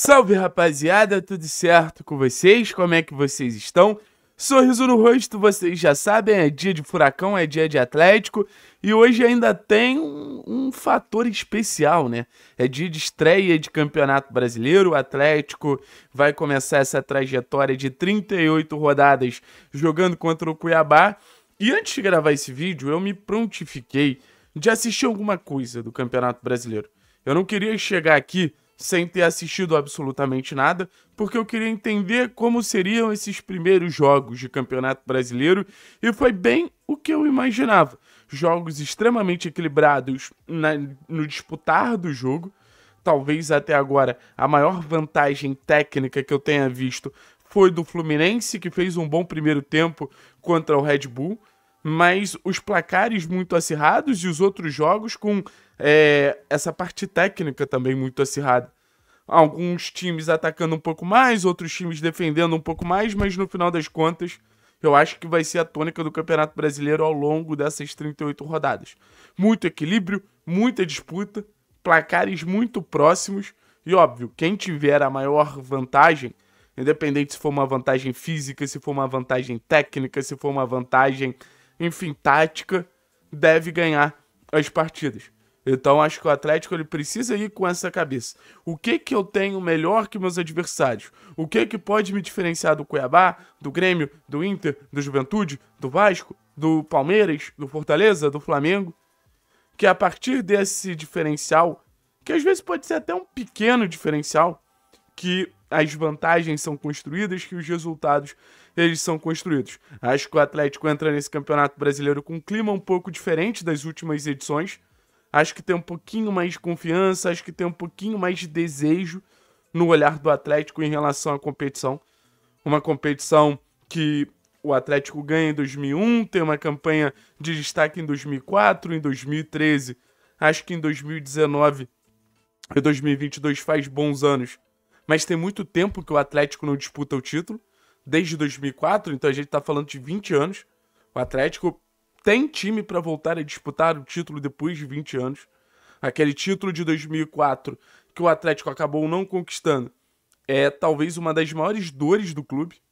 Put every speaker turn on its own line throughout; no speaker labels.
Salve rapaziada, tudo certo com vocês? Como é que vocês estão? Sorriso no rosto, vocês já sabem, é dia de furacão, é dia de Atlético e hoje ainda tem um, um fator especial, né? É dia de estreia de Campeonato Brasileiro, o Atlético vai começar essa trajetória de 38 rodadas jogando contra o Cuiabá. E antes de gravar esse vídeo, eu me prontifiquei de assistir alguma coisa do Campeonato Brasileiro. Eu não queria chegar aqui sem ter assistido absolutamente nada, porque eu queria entender como seriam esses primeiros jogos de Campeonato Brasileiro e foi bem o que eu imaginava. Jogos extremamente equilibrados na, no disputar do jogo. Talvez até agora a maior vantagem técnica que eu tenha visto foi do Fluminense, que fez um bom primeiro tempo contra o Red Bull, mas os placares muito acirrados e os outros jogos com é, essa parte técnica também muito acirrada alguns times atacando um pouco mais, outros times defendendo um pouco mais, mas no final das contas, eu acho que vai ser a tônica do Campeonato Brasileiro ao longo dessas 38 rodadas. Muito equilíbrio, muita disputa, placares muito próximos e óbvio, quem tiver a maior vantagem, independente se for uma vantagem física, se for uma vantagem técnica, se for uma vantagem, enfim, tática, deve ganhar as partidas. Então acho que o Atlético ele precisa ir com essa cabeça. O que que eu tenho melhor que meus adversários? O que que pode me diferenciar do Cuiabá, do Grêmio, do Inter, do Juventude, do Vasco, do Palmeiras, do Fortaleza, do Flamengo? Que a partir desse diferencial, que às vezes pode ser até um pequeno diferencial, que as vantagens são construídas, que os resultados eles são construídos. Acho que o Atlético entra nesse Campeonato Brasileiro com um clima um pouco diferente das últimas edições acho que tem um pouquinho mais de confiança, acho que tem um pouquinho mais de desejo no olhar do Atlético em relação à competição. Uma competição que o Atlético ganha em 2001, tem uma campanha de destaque em 2004, em 2013. Acho que em 2019 e 2022 faz bons anos. Mas tem muito tempo que o Atlético não disputa o título, desde 2004, então a gente está falando de 20 anos. O Atlético tem time para voltar a disputar o título depois de 20 anos. Aquele título de 2004 que o Atlético acabou não conquistando é talvez uma das maiores dores do clube.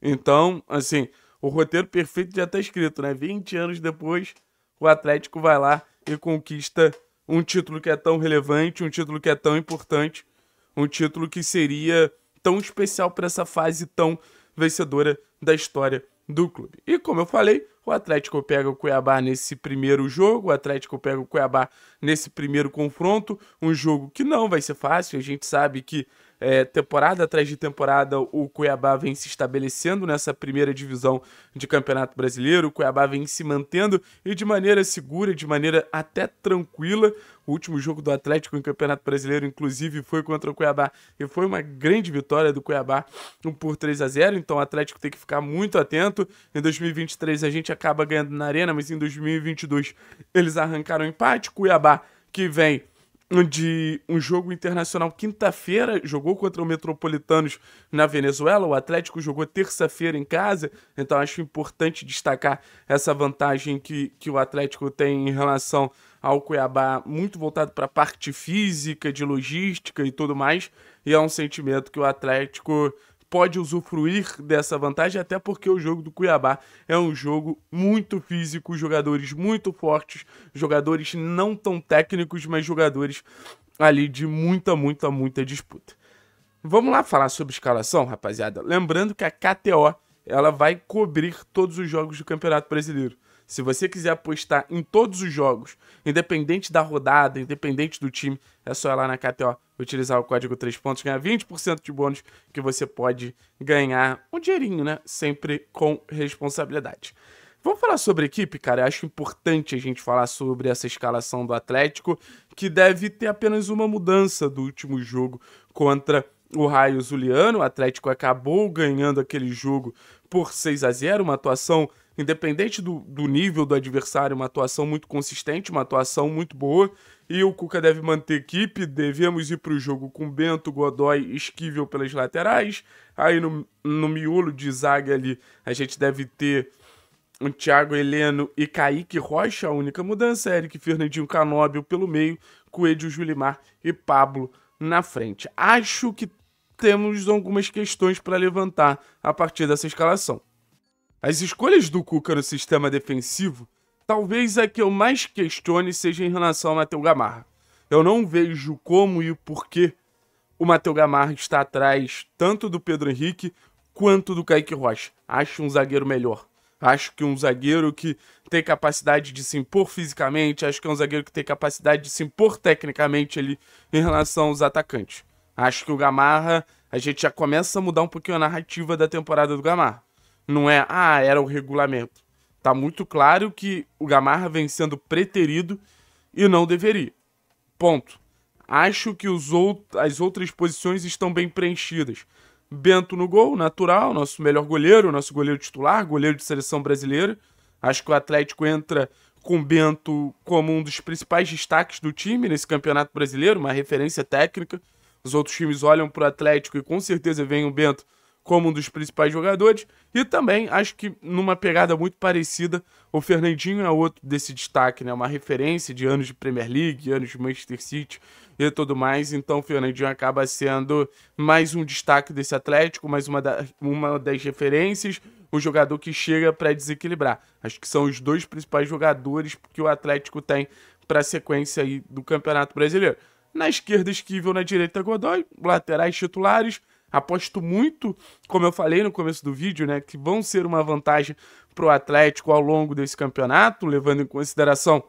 Então, assim, o roteiro perfeito já está escrito, né? 20 anos depois, o Atlético vai lá e conquista um título que é tão relevante, um título que é tão importante, um título que seria tão especial para essa fase tão vencedora da história do clube. E como eu falei, o Atlético pega o Cuiabá nesse primeiro jogo, o Atlético pega o Cuiabá nesse primeiro confronto, um jogo que não vai ser fácil, a gente sabe que é, temporada atrás de temporada, o Cuiabá vem se estabelecendo nessa primeira divisão de Campeonato Brasileiro, o Cuiabá vem se mantendo e de maneira segura, de maneira até tranquila. O último jogo do Atlético em Campeonato Brasileiro, inclusive, foi contra o Cuiabá e foi uma grande vitória do Cuiabá por 3 a 0 Então o Atlético tem que ficar muito atento. Em 2023 a gente acaba ganhando na Arena, mas em 2022 eles arrancaram empate. Cuiabá que vem de um jogo internacional quinta-feira, jogou contra o Metropolitanos na Venezuela, o Atlético jogou terça-feira em casa, então acho importante destacar essa vantagem que, que o Atlético tem em relação ao Cuiabá, muito voltado para a parte física, de logística e tudo mais, e é um sentimento que o Atlético pode usufruir dessa vantagem, até porque o jogo do Cuiabá é um jogo muito físico, jogadores muito fortes, jogadores não tão técnicos, mas jogadores ali de muita, muita, muita disputa. Vamos lá falar sobre escalação, rapaziada. Lembrando que a KTO ela vai cobrir todos os jogos do Campeonato Brasileiro. Se você quiser apostar em todos os jogos, independente da rodada, independente do time, é só ir lá na KTO utilizar o código 3 pontos, ganhar 20% de bônus que você pode ganhar um dinheirinho, né? Sempre com responsabilidade. Vamos falar sobre equipe, cara. Eu acho importante a gente falar sobre essa escalação do Atlético, que deve ter apenas uma mudança do último jogo contra o Raio Zuliano. O Atlético acabou ganhando aquele jogo por 6 a 0, uma atuação independente do, do nível do adversário, uma atuação muito consistente, uma atuação muito boa. E o Cuca deve manter equipe. Devemos ir para o jogo com Bento, Godoy, Esquivel pelas laterais. Aí no, no miolo de zaga ali, a gente deve ter o Thiago Heleno e Kaique Rocha, a única mudança. é Eric Fernandinho Canóbio pelo meio, Coelho Julimar e Pablo na frente. Acho que temos algumas questões para levantar a partir dessa escalação. As escolhas do Cuca no sistema defensivo, talvez a que eu mais questione seja em relação ao Matheus Gamarra. Eu não vejo como e por que o Matheus Gamarra está atrás tanto do Pedro Henrique quanto do Kaique Rocha. Acho um zagueiro melhor. Acho que um zagueiro que tem capacidade de se impor fisicamente, acho que é um zagueiro que tem capacidade de se impor tecnicamente ali em relação aos atacantes. Acho que o Gamarra, a gente já começa a mudar um pouquinho a narrativa da temporada do Gamarra. Não é, ah, era o regulamento. Tá muito claro que o Gamarra vem sendo preterido e não deveria. Ponto. Acho que out as outras posições estão bem preenchidas. Bento no gol, natural, nosso melhor goleiro, nosso goleiro titular, goleiro de seleção brasileira. Acho que o Atlético entra com Bento como um dos principais destaques do time nesse campeonato brasileiro, uma referência técnica. Os outros times olham para o Atlético e com certeza vem o Bento como um dos principais jogadores. E também acho que numa pegada muito parecida, o Fernandinho é outro desse destaque, né? Uma referência de anos de Premier League, anos de Manchester City e tudo mais. Então o Fernandinho acaba sendo mais um destaque desse Atlético, mais uma, da, uma das referências, o jogador que chega para desequilibrar. Acho que são os dois principais jogadores que o Atlético tem para a sequência aí do Campeonato Brasileiro. Na esquerda, Esquivel, na direita, Godoy, laterais titulares. Aposto muito, como eu falei no começo do vídeo, né, que vão ser uma vantagem para o Atlético ao longo desse campeonato, levando em consideração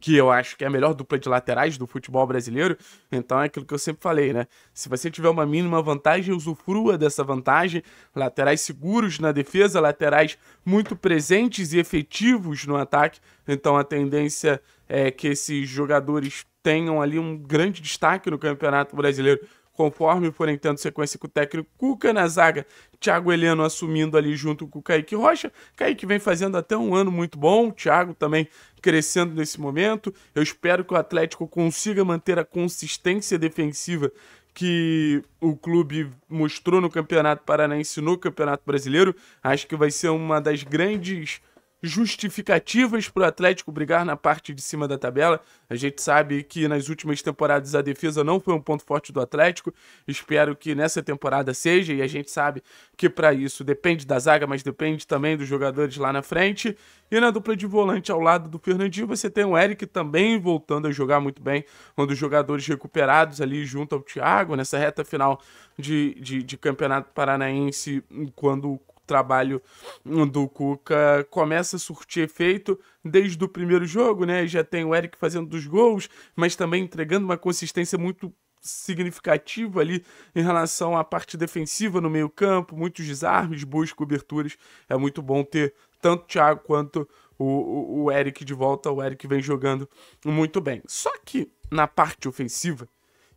que eu acho que é a melhor dupla de laterais do futebol brasileiro. Então é aquilo que eu sempre falei, né? Se você tiver uma mínima vantagem, usufrua dessa vantagem. Laterais seguros na defesa, laterais muito presentes e efetivos no ataque. Então a tendência é que esses jogadores tenham ali um grande destaque no Campeonato Brasileiro, conforme por entrando sequência com o técnico Cuca na zaga, Thiago Heleno assumindo ali junto com o Kaique Rocha. Kaique vem fazendo até um ano muito bom, o Thiago também crescendo nesse momento. Eu espero que o Atlético consiga manter a consistência defensiva que o clube mostrou no Campeonato Paranaense no Campeonato Brasileiro. Acho que vai ser uma das grandes justificativas para o Atlético brigar na parte de cima da tabela. A gente sabe que nas últimas temporadas a defesa não foi um ponto forte do Atlético. Espero que nessa temporada seja, e a gente sabe que para isso depende da zaga, mas depende também dos jogadores lá na frente. E na dupla de volante ao lado do Fernandinho, você tem o Eric também voltando a jogar muito bem, um dos jogadores recuperados ali junto ao Thiago nessa reta final de, de, de Campeonato Paranaense, quando trabalho do Cuca começa a surtir efeito desde o primeiro jogo, né? Já tem o Eric fazendo dos gols, mas também entregando uma consistência muito significativa ali em relação à parte defensiva no meio-campo, muitos desarmes, boas coberturas. É muito bom ter tanto o Thiago quanto o, o, o Eric de volta. O Eric vem jogando muito bem. Só que na parte ofensiva,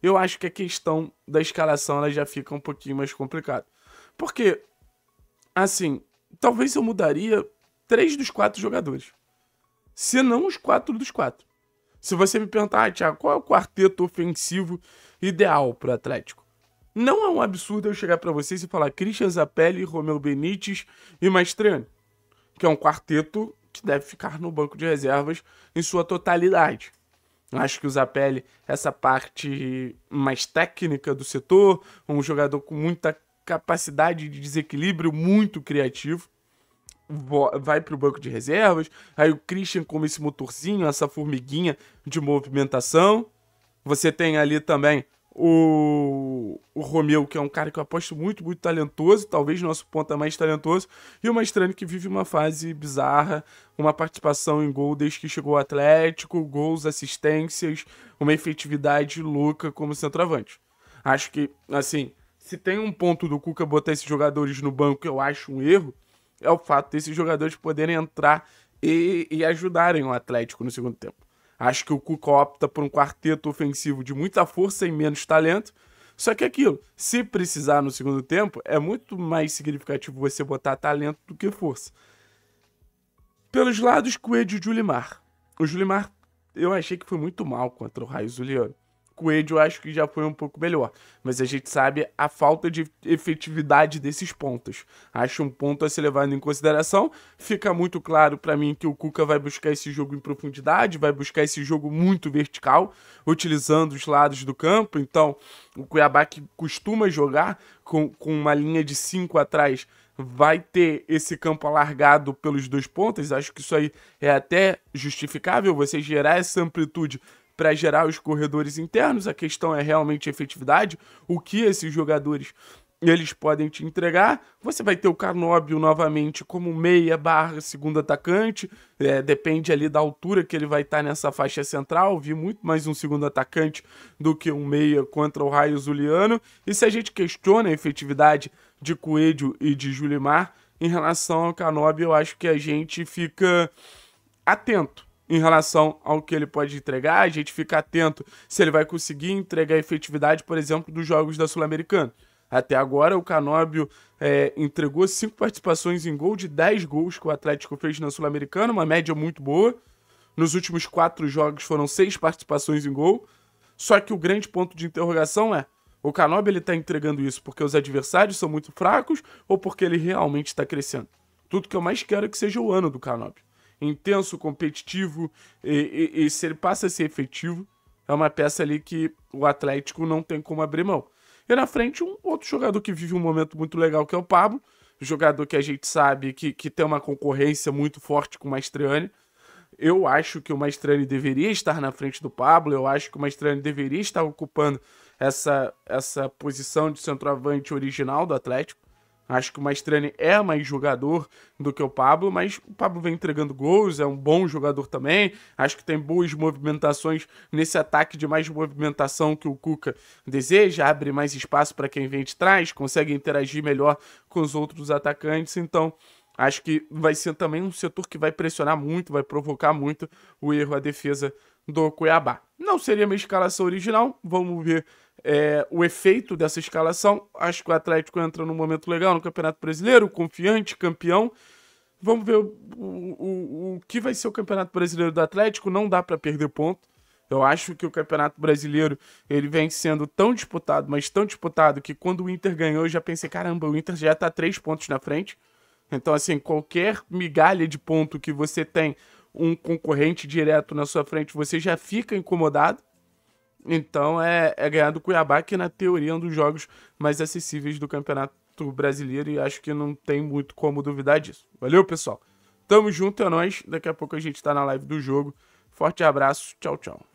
eu acho que a questão da escalação ela já fica um pouquinho mais complicada. Porque Assim, talvez eu mudaria três dos quatro jogadores. Se não os quatro dos quatro. Se você me perguntar, ah, Thiago, qual é o quarteto ofensivo ideal para o Atlético? Não é um absurdo eu chegar para vocês e falar Christian Zapelli, Romeu Benítez e Maestriani, que é um quarteto que deve ficar no banco de reservas em sua totalidade. Acho que o Zapelli, essa parte mais técnica do setor, um jogador com muita capacidade de desequilíbrio muito criativo. Vai para o banco de reservas. Aí o Christian como esse motorzinho, essa formiguinha de movimentação. Você tem ali também o, o Romeu, que é um cara que eu aposto muito, muito talentoso, talvez nosso ponta mais talentoso, e o Mastrani que vive uma fase bizarra, uma participação em gol desde que chegou ao Atlético, gols, assistências, uma efetividade louca como centroavante. Acho que, assim, se tem um ponto do Cuca botar esses jogadores no banco que eu acho um erro, é o fato desses jogadores poderem entrar e, e ajudarem o Atlético no segundo tempo. Acho que o Cuca opta por um quarteto ofensivo de muita força e menos talento. Só que aquilo, se precisar no segundo tempo, é muito mais significativo você botar talento do que força. Pelos lados, Coelho e Julimar. O Julimar, eu achei que foi muito mal contra o Raio Zuliano. Coelho eu acho que já foi um pouco melhor. Mas a gente sabe a falta de efetividade desses pontos. Acho um ponto a ser levado em consideração. Fica muito claro para mim que o Cuca vai buscar esse jogo em profundidade, vai buscar esse jogo muito vertical, utilizando os lados do campo. Então, o Cuiabá que costuma jogar com, com uma linha de cinco atrás vai ter esse campo alargado pelos dois pontos. Acho que isso aí é até justificável, você gerar essa amplitude para gerar os corredores internos. A questão é realmente a efetividade, o que esses jogadores eles podem te entregar. Você vai ter o Canóbio novamente como meia barra segundo atacante. É, depende ali da altura que ele vai estar tá nessa faixa central. Vi muito mais um segundo atacante do que um meia contra o Raio Zuliano. E se a gente questiona a efetividade de Coelho e de Julimar em relação ao Canóbio, eu acho que a gente fica atento em relação ao que ele pode entregar. A gente fica atento se ele vai conseguir entregar a efetividade, por exemplo, dos jogos da Sul-Americana. Até agora, o Canóbio é, entregou cinco participações em gol de 10 gols que o Atlético fez na Sul-Americana, uma média muito boa. Nos últimos quatro jogos foram seis participações em gol. Só que o grande ponto de interrogação é: o Canóbio ele está entregando isso porque os adversários são muito fracos ou porque ele realmente está crescendo? Tudo que eu mais quero é que seja o ano do Canóbio intenso, competitivo, e, e, e se ele passa a ser efetivo, é uma peça ali que o Atlético não tem como abrir mão. E na frente, um outro jogador que vive um momento muito legal, que é o Pablo, jogador que a gente sabe que, que tem uma concorrência muito forte com o Mastriani. Eu acho que o Mastriani deveria estar na frente do Pablo, eu acho que o Mastriani deveria estar ocupando essa, essa posição de centroavante original do Atlético. Acho que o Maestrani é mais jogador do que o Pablo, mas o Pablo vem entregando gols, é um bom jogador também. Acho que tem boas movimentações nesse ataque de mais movimentação que o Cuca deseja, abre mais espaço para quem vem de trás, consegue interagir melhor com os outros atacantes. Então, acho que vai ser também um setor que vai pressionar muito, vai provocar muito o erro à defesa do Cuiabá. Não seria minha escalação original, vamos ver é, o efeito dessa escalação. Acho que o Atlético entra num momento legal no Campeonato Brasileiro, confiante, campeão. Vamos ver o, o, o que vai ser o Campeonato Brasileiro do Atlético. Não dá para perder ponto. Eu acho que o Campeonato Brasileiro ele vem sendo tão disputado, mas tão disputado que quando o Inter ganhou, eu já pensei, caramba, o Inter já está três pontos na frente. Então, assim, qualquer migalha de ponto que você tem um concorrente direto na sua frente, você já fica incomodado. Então é, é ganhar do Cuiabá, que na teoria é um dos jogos mais acessíveis do Campeonato Brasileiro e acho que não tem muito como duvidar disso. Valeu, pessoal. Tamo junto, é nóis. Daqui a pouco a gente tá na live do jogo. Forte abraço, tchau, tchau.